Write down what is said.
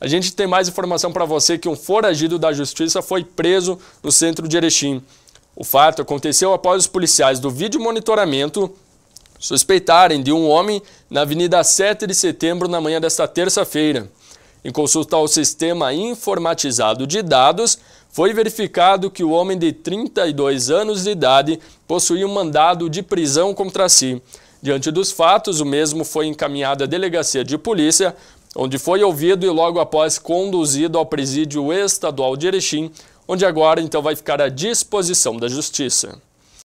A gente tem mais informação para você que um foragido da justiça foi preso no centro de Erechim. O fato aconteceu após os policiais do vídeo monitoramento suspeitarem de um homem na Avenida 7 de Setembro na manhã desta terça-feira. Em consulta ao sistema informatizado de dados, foi verificado que o homem de 32 anos de idade possuía um mandado de prisão contra si. Diante dos fatos, o mesmo foi encaminhado à delegacia de polícia onde foi ouvido e logo após conduzido ao presídio estadual de Erechim, onde agora então vai ficar à disposição da Justiça.